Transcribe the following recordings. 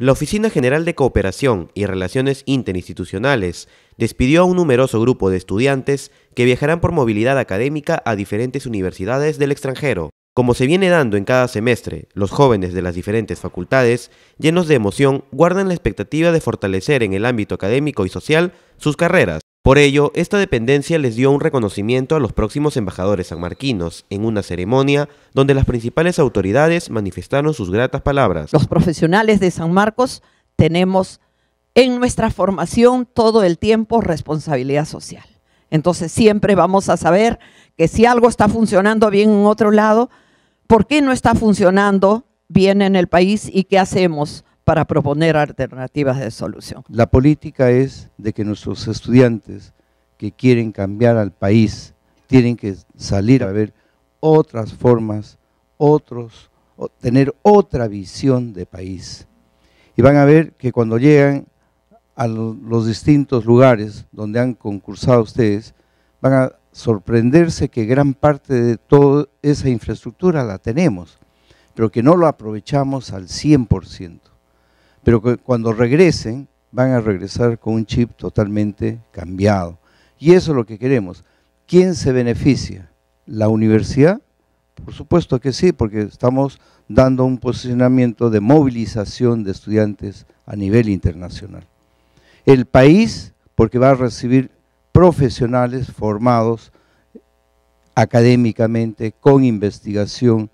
La Oficina General de Cooperación y Relaciones Interinstitucionales despidió a un numeroso grupo de estudiantes que viajarán por movilidad académica a diferentes universidades del extranjero. Como se viene dando en cada semestre, los jóvenes de las diferentes facultades, llenos de emoción, guardan la expectativa de fortalecer en el ámbito académico y social sus carreras, por ello, esta dependencia les dio un reconocimiento a los próximos embajadores sanmarquinos en una ceremonia donde las principales autoridades manifestaron sus gratas palabras. Los profesionales de San Marcos tenemos en nuestra formación todo el tiempo responsabilidad social. Entonces siempre vamos a saber que si algo está funcionando bien en otro lado, ¿por qué no está funcionando bien en el país y qué hacemos? para proponer alternativas de solución. La política es de que nuestros estudiantes que quieren cambiar al país tienen que salir a ver otras formas, otros, tener otra visión de país. Y van a ver que cuando llegan a los distintos lugares donde han concursado ustedes, van a sorprenderse que gran parte de toda esa infraestructura la tenemos, pero que no lo aprovechamos al 100% pero cuando regresen van a regresar con un chip totalmente cambiado. Y eso es lo que queremos. ¿Quién se beneficia? ¿La universidad? Por supuesto que sí, porque estamos dando un posicionamiento de movilización de estudiantes a nivel internacional. El país, porque va a recibir profesionales formados académicamente, con investigación,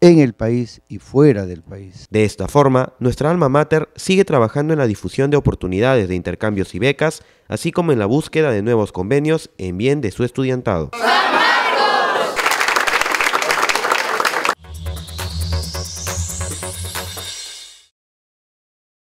en el país y fuera del país. De esta forma, nuestra alma mater sigue trabajando en la difusión de oportunidades de intercambios y becas, así como en la búsqueda de nuevos convenios en bien de su estudiantado.